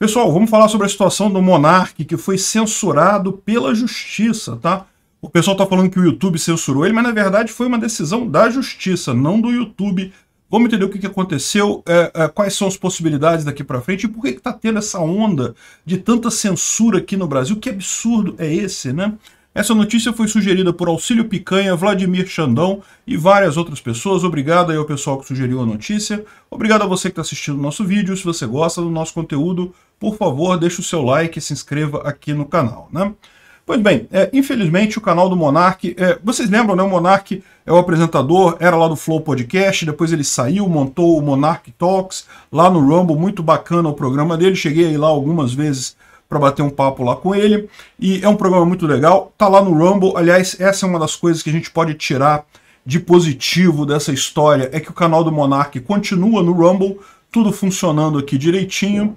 Pessoal, vamos falar sobre a situação do Monark, que foi censurado pela justiça, tá? O pessoal tá falando que o YouTube censurou ele, mas na verdade foi uma decisão da justiça, não do YouTube. Vamos entender o que, aconteceu, é, é, quais são as possibilidades daqui para frente e por que, que tá tendo essa onda de tanta censura aqui no Brasil. Que absurdo é esse, né? Essa notícia foi sugerida por Auxílio Picanha, Vladimir Xandão e várias outras pessoas. Obrigado aí ao pessoal que sugeriu a notícia. Obrigado a você que está assistindo o nosso vídeo. Se você gosta do nosso conteúdo, por favor, deixe o seu like e se inscreva aqui no canal, né? Pois bem, é, infelizmente o canal do Monark, é, vocês lembram, né? O Monark é o apresentador, era lá do Flow Podcast, depois ele saiu, montou o Monark Talks lá no Rumble, muito bacana o programa dele, cheguei aí lá algumas vezes para bater um papo lá com ele, e é um programa muito legal, tá lá no Rumble, aliás, essa é uma das coisas que a gente pode tirar de positivo dessa história, é que o canal do Monark continua no Rumble, tudo funcionando aqui direitinho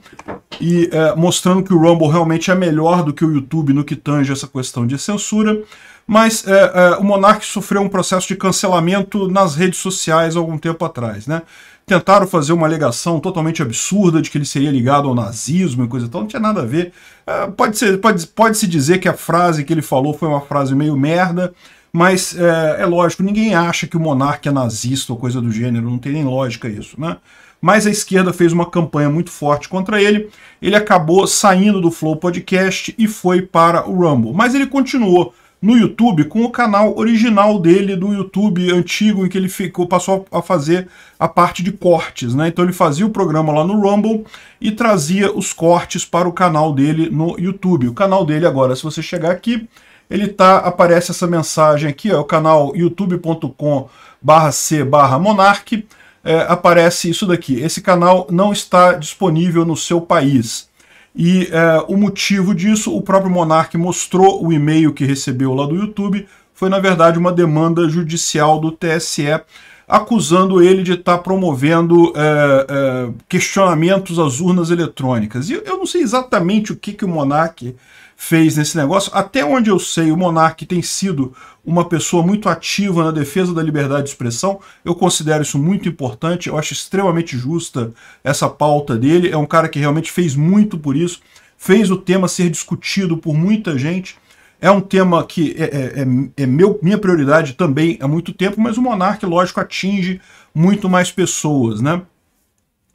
e é, mostrando que o Rumble realmente é melhor do que o YouTube no que tange essa questão de censura. Mas é, é, o Monark sofreu um processo de cancelamento nas redes sociais algum tempo atrás, né? Tentaram fazer uma alegação totalmente absurda de que ele seria ligado ao nazismo e coisa e tal, não tinha nada a ver. É, pode, ser, pode, pode se dizer que a frase que ele falou foi uma frase meio merda, mas é, é lógico, ninguém acha que o Monark é nazista ou coisa do gênero, não tem nem lógica isso, né? mas a esquerda fez uma campanha muito forte contra ele. Ele acabou saindo do Flow Podcast e foi para o Rumble. Mas ele continuou no YouTube com o canal original dele do YouTube antigo em que ele ficou passou a fazer a parte de cortes, né? Então ele fazia o programa lá no Rumble e trazia os cortes para o canal dele no YouTube. O canal dele agora, se você chegar aqui, ele tá aparece essa mensagem aqui, ó, o canal youtube.com/c/monarque é, aparece isso daqui. Esse canal não está disponível no seu país. E é, o motivo disso, o próprio Monark mostrou o e-mail que recebeu lá do YouTube, foi na verdade uma demanda judicial do TSE acusando ele de estar tá promovendo é, é, questionamentos às urnas eletrônicas. E eu não sei exatamente o que, que o Monark fez nesse negócio. Até onde eu sei, o Monark tem sido uma pessoa muito ativa na defesa da liberdade de expressão. Eu considero isso muito importante, eu acho extremamente justa essa pauta dele. É um cara que realmente fez muito por isso, fez o tema ser discutido por muita gente. É um tema que é, é, é, é meu, minha prioridade também há muito tempo, mas o monarca lógico, atinge muito mais pessoas, né?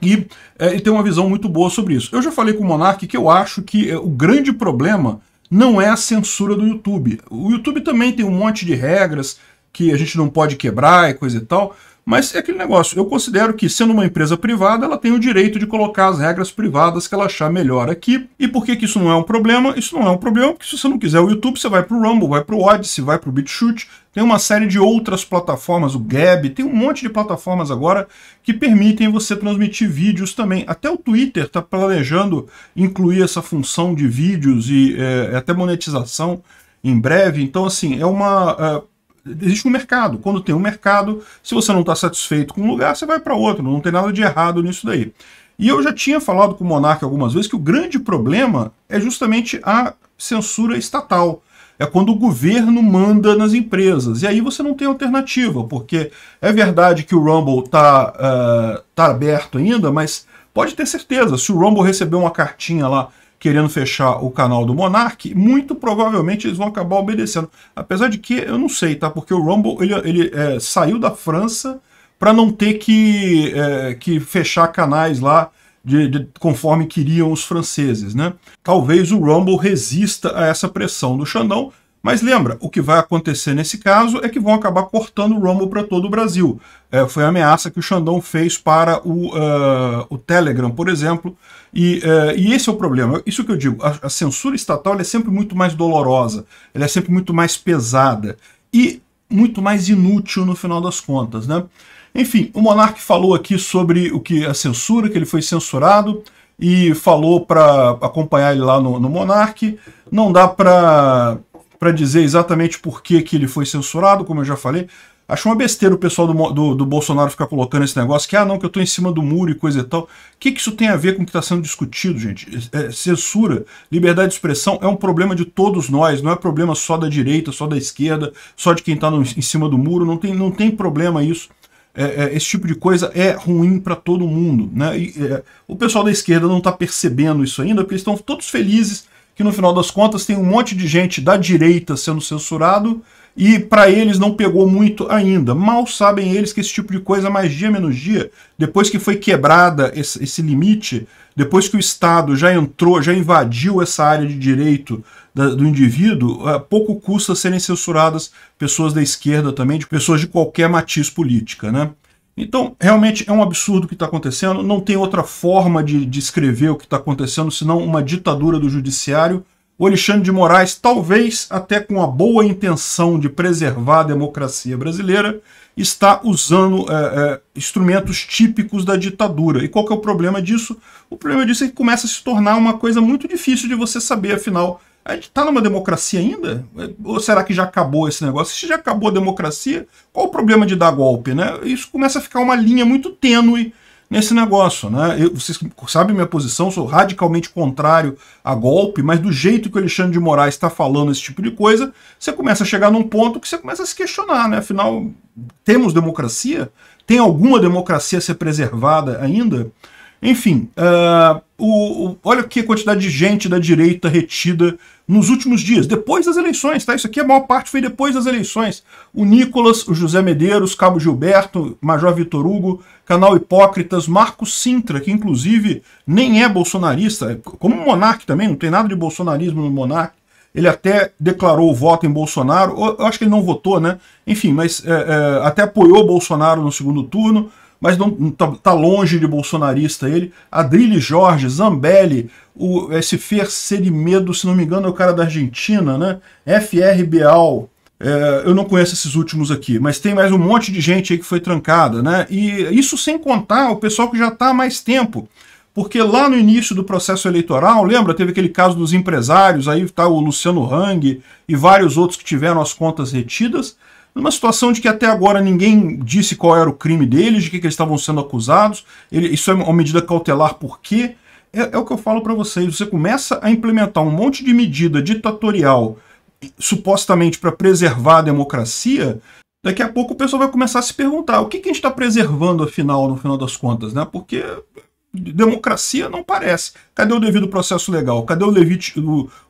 E, é, e tem uma visão muito boa sobre isso. Eu já falei com o monarca que eu acho que é, o grande problema não é a censura do YouTube. O YouTube também tem um monte de regras que a gente não pode quebrar e coisa e tal, mas é aquele negócio. Eu considero que, sendo uma empresa privada, ela tem o direito de colocar as regras privadas que ela achar melhor aqui. E por que, que isso não é um problema? Isso não é um problema, porque se você não quiser o YouTube, você vai para o Rumble, vai para o Odyssey, vai para o BitChute. Tem uma série de outras plataformas, o Gab, tem um monte de plataformas agora que permitem você transmitir vídeos também. Até o Twitter está planejando incluir essa função de vídeos e é, é, até monetização em breve. Então, assim, é uma... É, existe um mercado. Quando tem um mercado, se você não está satisfeito com um lugar, você vai para outro. Não tem nada de errado nisso daí. E eu já tinha falado com o Monark algumas vezes que o grande problema é justamente a censura estatal. É quando o governo manda nas empresas. E aí você não tem alternativa, porque é verdade que o Rumble está uh, eh, tá aberto ainda, mas pode ter certeza, se o Rumble receber uma cartinha lá querendo fechar o canal do Monark, muito provavelmente eles vão acabar obedecendo. Apesar de que eu não sei, tá? Porque o Rumble ele, ele é, saiu da França para não ter que, é, que fechar canais lá de, de, conforme queriam os franceses, né? Talvez o Rumble resista a essa pressão do Xandão, mas lembra, o que vai acontecer nesse caso é que vão acabar cortando o Rumble para todo o Brasil. É, foi a ameaça que o Xandão fez para o, uh, o Telegram, por exemplo. E, uh, e, esse é o problema. Isso que eu digo, a, a censura estatal é sempre muito mais dolorosa, ela é sempre muito mais pesada e muito mais inútil no final das contas. Né? Enfim, o Monark falou aqui sobre o que a censura, que ele foi censurado, e falou para acompanhar ele lá no, no Monark. Não dá para para dizer exatamente por que, que ele foi censurado, como eu já falei. Acho uma besteira o pessoal do, do, do Bolsonaro ficar colocando esse negócio que, ah, não, que eu estou em cima do muro e coisa e tal. O que, que isso tem a ver com o que está sendo discutido, gente? É, é, censura, liberdade de expressão é um problema de todos nós, não é problema só da direita, só da esquerda, só de quem está em cima do muro, não tem, não tem problema isso. É, é, esse tipo de coisa é ruim para todo mundo. Né? E, é, o pessoal da esquerda não está percebendo isso ainda, porque eles estão todos felizes que no final das contas tem um monte de gente da direita sendo censurado e para eles não pegou muito ainda. Mal sabem eles que esse tipo de coisa, é mais dia menos dia, depois que foi quebrada esse, esse limite, depois que o Estado já entrou, já invadiu essa área de direito da, do indivíduo, pouco custa serem censuradas pessoas da esquerda também, de pessoas de qualquer matiz política. Né? Então, realmente é um absurdo o que está acontecendo. Não tem outra forma de descrever de o que está acontecendo senão uma ditadura do judiciário. O Alexandre de Moraes, talvez até com a boa intenção de preservar a democracia brasileira, está usando é, é, instrumentos típicos da ditadura. E qual que é o problema disso? O problema disso é que começa a se tornar uma coisa muito difícil de você saber, afinal, a gente está numa democracia ainda? Ou será que já acabou esse negócio? Se já acabou a democracia, qual o problema de dar golpe? Né? Isso começa a ficar uma linha muito tênue nesse negócio. Né? Eu, vocês sabem minha posição, sou radicalmente contrário a golpe, mas do jeito que o Alexandre de Moraes está falando esse tipo de coisa, você começa a chegar num ponto que você começa a se questionar. Né? Afinal, temos democracia? Tem alguma democracia a ser preservada ainda? Enfim, ah, o, o, olha que quantidade de gente da direita retida nos últimos dias, depois das eleições, tá? Isso aqui a maior parte foi depois das eleições. O Nicolas, o José Medeiros, Cabo Gilberto, Major Vitor Hugo, Canal Hipócritas, Marco Sintra, que inclusive nem é bolsonarista, é como o também, não tem nada de bolsonarismo no Monarque Ele até declarou o voto em Bolsonaro, eu acho que ele não votou, né? Enfim, mas é, é, até apoiou Bolsonaro no segundo turno mas não, tá, tá, longe de bolsonarista ele. Adrilles Jorge, Zambelli, o, esse Fer Medo se não me engano, é o cara da Argentina, né? FR Beal. É, eu não conheço esses últimos aqui, mas tem mais um monte de gente aí que foi trancada, né? E isso sem contar o pessoal que já está há mais tempo. Porque lá no início do processo eleitoral, lembra, teve aquele caso dos empresários, aí tá o Luciano Hang e vários outros que tiveram as contas retidas numa situação de que até agora ninguém disse qual era o crime deles, de que, que eles estavam sendo acusados. Ele, isso é uma medida cautelar por quê? É, é o que eu falo para vocês. Você começa a implementar um monte de medida ditatorial, supostamente para preservar a democracia, daqui a pouco o pessoal vai começar a se perguntar o que, que a gente está preservando afinal, no final das contas, né? Porque democracia não parece. Cadê o devido processo legal? Cadê o levite,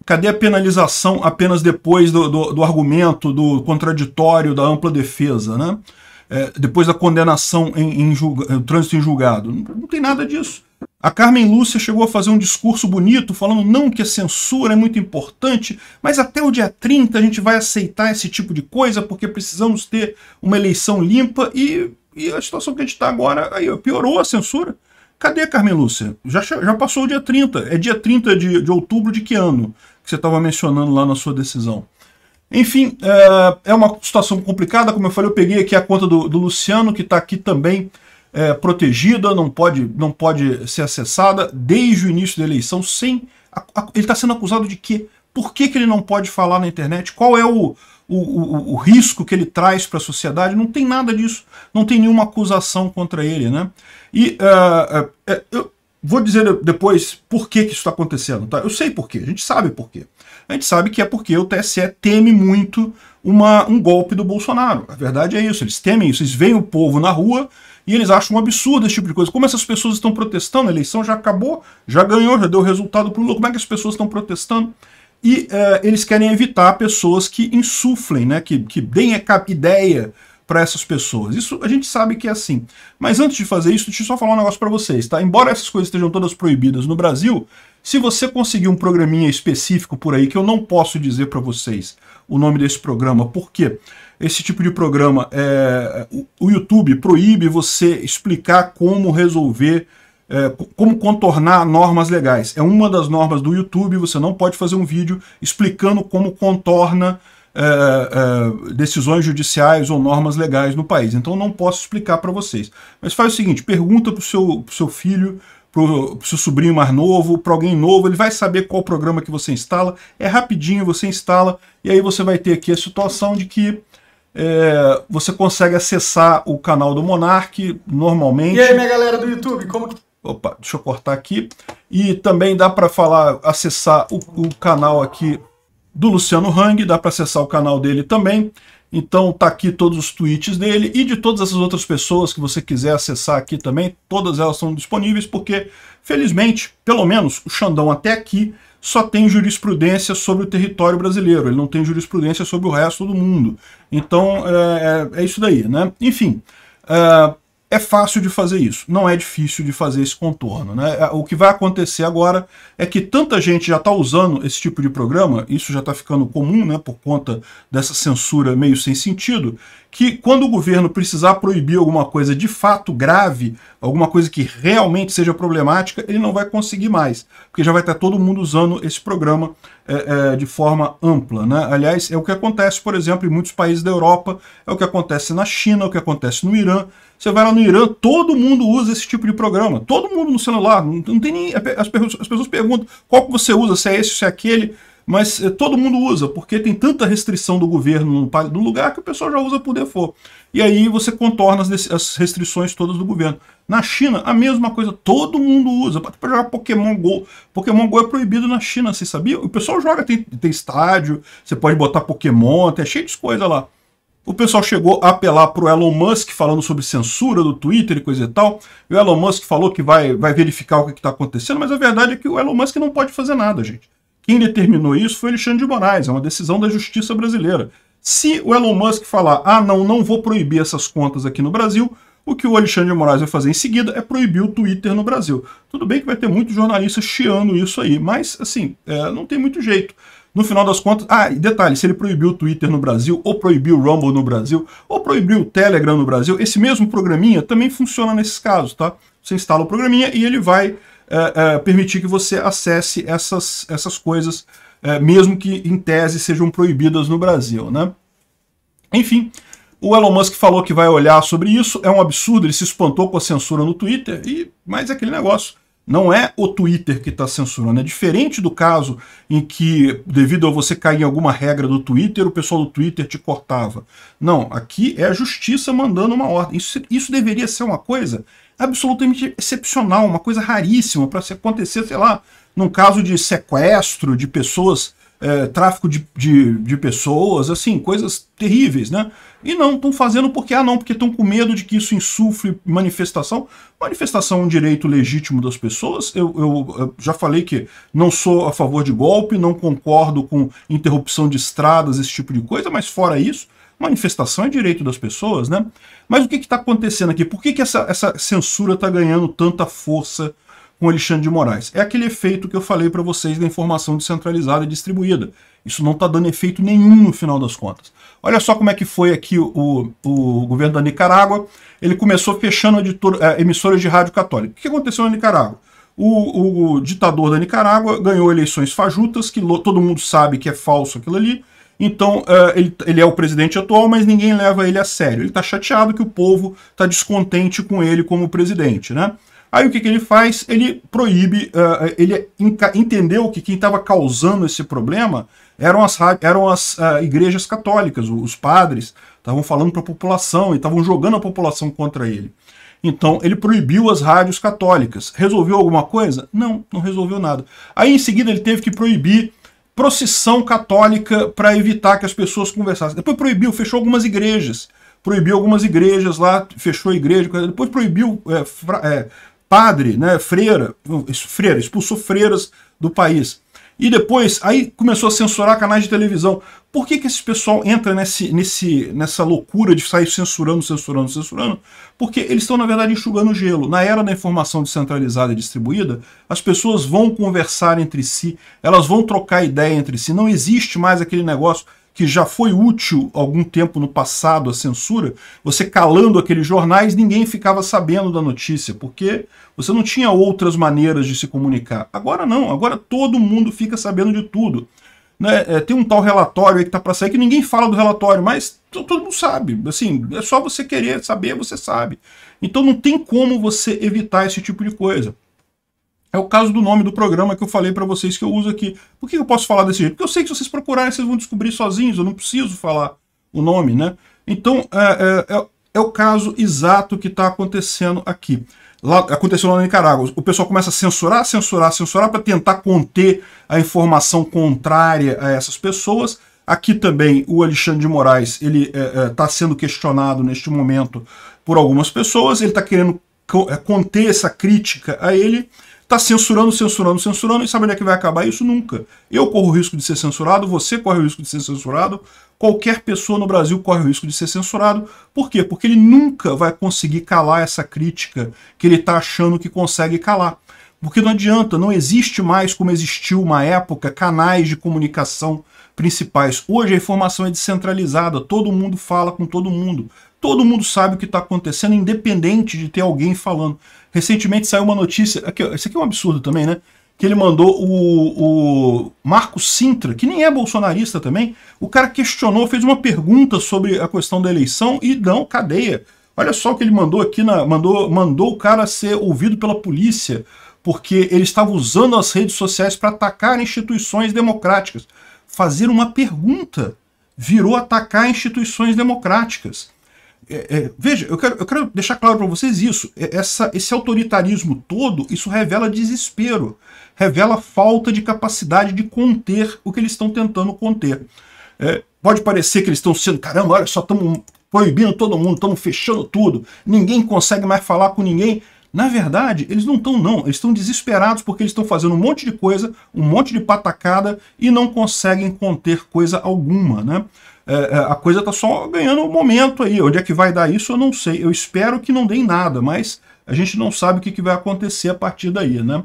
cadê a penalização apenas depois do, do, do, argumento, do contraditório, da ampla defesa, né? É, depois da condenação em, em julga, eh, trânsito em julgado. Não, não tem nada disso. A Carmen Lúcia chegou a fazer um discurso bonito, falando não que a censura é muito importante, mas até o dia 30 a gente vai aceitar esse tipo de coisa porque precisamos ter uma eleição limpa e, e a situação que a gente está agora aí, piorou a censura. Cadê, Carmen Lúcia? Já, já passou o dia 30. É dia 30 de, de outubro de que ano que você estava mencionando lá na sua decisão? Enfim, eh, é uma situação complicada. Como eu falei, eu peguei aqui a conta do, do Luciano, que está aqui também é, protegida, não pode, não pode ser acessada desde o início da eleição, sem. A, a, ele está sendo acusado de quê? Por que, que ele não pode falar na internet? Qual é o, o, o, o risco que ele traz para a sociedade? Não tem nada disso. Não tem nenhuma acusação contra ele, né? E uh, uh, eu vou dizer depois por que, que isso está acontecendo. Tá? Eu sei por quê, a gente sabe por quê. A gente sabe que é porque o TSE teme muito uma, um golpe do Bolsonaro. A verdade é isso, eles temem isso, eles veem o povo na rua e eles acham um absurdo esse tipo de coisa. Como essas pessoas estão protestando, a eleição já acabou, já ganhou, já deu resultado para o Lula, como é que as pessoas estão protestando? E uh, eles querem evitar pessoas que insuflem, né, que, que deem ideia para essas pessoas. Isso a gente sabe que é assim. Mas antes de fazer isso, deixa eu só falar um negócio para vocês, tá? Embora essas coisas estejam todas proibidas no Brasil, se você conseguir um programinha específico por aí que eu não posso dizer para vocês o nome desse programa, porque esse tipo de programa é o YouTube proíbe você explicar como resolver é, como contornar normas legais. É uma das normas do YouTube, você não pode fazer um vídeo explicando como contorna é, é, decisões judiciais ou normas legais no país. Então não posso explicar para vocês. Mas faz o seguinte, pergunta para o seu, seu filho, para o seu sobrinho mais novo, para alguém novo, ele vai saber qual programa que você instala. É rapidinho, você instala e aí você vai ter aqui a situação de que é, você consegue acessar o canal do Monark normalmente. E aí, minha galera do YouTube, como que Opa, deixa eu cortar aqui. E também dá para falar, acessar o, o, canal aqui do Luciano Hang, dá para acessar o canal dele também. Então tá aqui todos os tweets dele e de todas essas outras pessoas que você quiser acessar aqui também, todas elas são disponíveis porque, felizmente, pelo menos o Xandão até aqui só tem jurisprudência sobre o território brasileiro, ele não tem jurisprudência sobre o resto do mundo. Então é, é, é isso daí, né? Enfim, é, é fácil de fazer isso, não é difícil de fazer esse contorno. Né? É, o que vai acontecer agora é que tanta gente já está usando esse tipo de programa, isso já está ficando comum né, por conta dessa censura meio sem sentido, que quando o governo precisar proibir alguma coisa de fato grave, alguma coisa que realmente seja problemática, ele não vai conseguir mais, porque já vai estar todo mundo usando esse programa é, é, de forma ampla. Né? Aliás, é o que acontece, por exemplo, em muitos países da Europa, é o que acontece na China, é o que acontece no Irã. Você vai lá no Irã, todo mundo usa esse tipo de programa, todo mundo no celular, não, tem nem, as, pessoas perguntam qual que você usa, se é esse, se é aquele mas é, todo mundo usa, porque tem tanta restrição do governo no, no, lugar que o pessoal já usa por default. E aí você contorna as, as restrições todas do governo. Na China, a mesma coisa, todo mundo usa. Para jogar Pokémon GO. Pokémon GO é proibido na China, você sabia? O pessoal joga, tem, tem estádio, você pode botar Pokémon, tem cheio de coisa lá. O pessoal chegou a apelar para o Elon Musk falando sobre censura do Twitter e coisa e tal. E o Elon Musk falou que vai, vai verificar o que está acontecendo, mas a verdade é que o Elon Musk não pode fazer nada, gente. Quem determinou isso foi Alexandre de Moraes, é uma decisão da justiça brasileira. Se o Elon Musk falar, ah, não, não vou proibir essas contas aqui no Brasil, o que o Alexandre de Moraes vai fazer em seguida é proibir o Twitter no Brasil. Tudo bem que vai ter muito jornalista chiando isso aí, mas, assim, é, não tem muito jeito. No final das contas, ah, detalhe, se ele proibiu o Twitter no Brasil, ou proibiu o Rumble no Brasil, ou proibiu o Telegram no Brasil, esse mesmo programinha também funciona nesses casos, tá? Você instala o programinha e ele vai é, é, permitir que você acesse essas, essas coisas, é, mesmo que em tese sejam proibidas no Brasil. Né? Enfim, o Elon Musk falou que vai olhar sobre isso, é um absurdo, ele se espantou com a censura no Twitter, e mais é aquele negócio. Não é o Twitter que está censurando, é diferente do caso em que, devido a você cair em alguma regra do Twitter, o pessoal do Twitter te cortava. Não, aqui é a justiça mandando uma ordem. Isso, isso deveria ser uma coisa absolutamente excepcional, uma coisa raríssima para acontecer, sei lá, num caso de sequestro de pessoas, é, tráfico de, de, de, pessoas, assim, coisas terríveis, né? E não estão fazendo porque, ah, não, porque estão com medo de que isso insufle manifestação. Manifestação é um direito legítimo das pessoas. Eu, eu, eu já falei que não sou a favor de golpe, não concordo com interrupção de estradas, esse tipo de coisa, mas fora isso, Manifestação é direito das pessoas, né? Mas o que está acontecendo aqui? Por que, que essa, essa censura está ganhando tanta força com Alexandre de Moraes? É aquele efeito que eu falei para vocês da informação descentralizada e distribuída. Isso não está dando efeito nenhum no final das contas. Olha só como é que foi aqui o, o governo da Nicarágua. Ele começou fechando editor, é, emissoras de rádio católica. O que aconteceu na Nicarágua? O, o, o ditador da Nicarágua ganhou eleições fajutas, que todo mundo sabe que é falso aquilo ali então, é, ele, ele é o presidente atual, mas ninguém leva ele a sério. Ele está chateado que o povo está descontente com ele como presidente, né? Aí o que, que ele faz? Ele proíbe, uh, ele entendeu que quem estava causando esse problema eram as, eram as uh, igrejas católicas, os padres, estavam falando para a população e estavam jogando a população contra ele. Então ele proibiu as rádios católicas. Resolveu alguma coisa? Não, não resolveu nada. Aí em seguida ele teve que proibir procissão católica para evitar que as pessoas conversassem. Depois proibiu, fechou algumas igrejas. Proibiu algumas igrejas lá, fechou a igreja. Depois proibiu é, fra, é, padre, né, freira, freira, expulsou freiras do país. E depois, aí começou a censurar canais de televisão. Por que, que esse pessoal entra nesse, nesse, nessa loucura de sair censurando, censurando, censurando? Porque eles estão, na verdade, enxugando gelo. Na era da informação descentralizada e distribuída, as pessoas vão conversar entre si, elas vão trocar ideia entre si. Não existe mais aquele negócio que já foi útil algum tempo no passado a censura, você calando aqueles jornais, ninguém ficava sabendo da notícia, porque você não tinha outras maneiras de se comunicar. Agora não, agora todo mundo fica sabendo de tudo. Né? É, tem um tal relatório que está para sair que ninguém fala do relatório, mas todo mundo sabe. Assim, é só você querer saber, você sabe. Então não tem como você evitar esse tipo de coisa. É o caso do nome do programa que eu falei para vocês que eu uso aqui. Por que eu posso falar desse jeito? Porque eu sei que se vocês procurarem, vocês vão descobrir sozinhos, eu não preciso falar o nome, né? Então, é, é, é, é o caso exato que está acontecendo aqui. Lá, aconteceu lá na Nicarágua. O pessoal começa a censurar, censurar, censurar para tentar conter a informação contrária a essas pessoas. Aqui também o Alexandre de Moraes ele está é, é tá sendo questionado neste momento por algumas pessoas. Ele está querendo é, conter essa crítica a ele. Tá censurando, censurando, censurando e sabe onde é que vai acabar isso? Nunca. Eu corro o risco de ser censurado, você corre o risco de ser censurado, qualquer pessoa no Brasil corre o risco de ser censurado. Por quê? Porque ele nunca vai conseguir calar essa crítica que ele está achando que consegue calar. Porque não adianta, não existe mais como existiu uma época canais de comunicação principais. Hoje a informação é descentralizada, todo mundo fala com todo mundo todo mundo sabe o que está acontecendo, independente de ter alguém falando. Recentemente saiu uma notícia, aqui, isso aqui é um absurdo também, né? Que ele mandou o, o Marco Sintra, que nem é bolsonarista também, o cara questionou, fez uma pergunta sobre a questão da eleição e não, cadeia. Olha só o que ele mandou aqui, na, mandou, mandou o cara ser ouvido pela polícia, porque ele estava usando as redes sociais para atacar instituições democráticas. Fazer uma pergunta virou atacar instituições democráticas. É, é, veja, eu quero, eu quero deixar claro para vocês isso. É, essa, esse autoritarismo todo, isso revela desespero, revela falta de capacidade de conter o que eles estão tentando conter. É, pode parecer que eles estão sendo, caramba, olha só, estamos proibindo todo mundo, estamos fechando tudo, ninguém consegue mais falar com ninguém. Na verdade, eles não estão não, eles estão desesperados porque eles estão fazendo um monte de coisa, um monte de patacada e não conseguem conter coisa alguma, né? É, é a coisa está só ganhando um momento aí, onde é que vai dar isso eu não sei, eu espero que não dê nada, mas a gente não sabe o que, que vai acontecer a partir daí, né?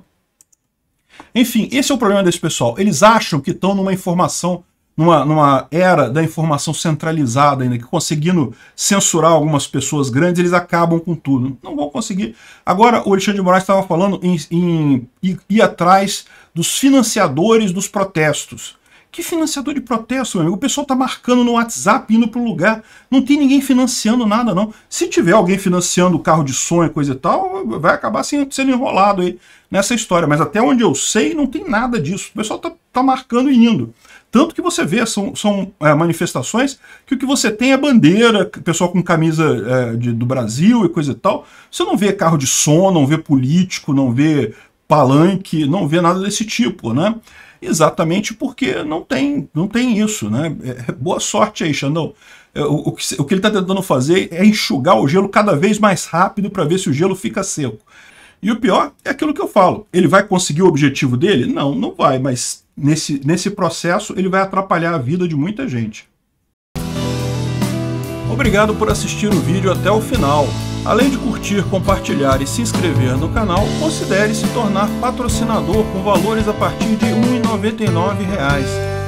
Enfim, esse é o problema desse pessoal, eles acham que estão numa informação numa, numa era da informação centralizada ainda, que conseguindo censurar algumas pessoas grandes, eles acabam com tudo. Não vão conseguir. Agora, o Alexandre de Moraes estava falando em, em, ir atrás dos financiadores dos protestos. Que financiador de protesto, meu amigo? O pessoal está marcando no WhatsApp, indo pro lugar. Não tem ninguém financiando nada, não. Se tiver alguém financiando o carro de sonho, coisa e tal, vai acabar sendo enrolado aí nessa história. Mas até onde eu sei, não tem nada disso. O pessoal está tá marcando e indo. Tanto que você vê, são, são é, manifestações que o que você tem é bandeira, pessoal com camisa é, de, do Brasil e coisa e tal. Você não vê carro de som, não vê político, não vê palanque, não vê nada desse tipo, né? Exatamente porque não tem, não tem isso, né? É, é boa sorte aí, Xandão. É, o, o, que, o que ele está tentando fazer é enxugar o gelo cada vez mais rápido para ver se o gelo fica seco. E o pior é aquilo que eu falo. Ele vai conseguir o objetivo dele? Não, não vai, mas nesse, nesse processo ele vai atrapalhar a vida de muita gente. Obrigado por assistir o vídeo até o final. Além de curtir, compartilhar e se inscrever no canal, considere se tornar patrocinador com valores a partir de R$ 1,99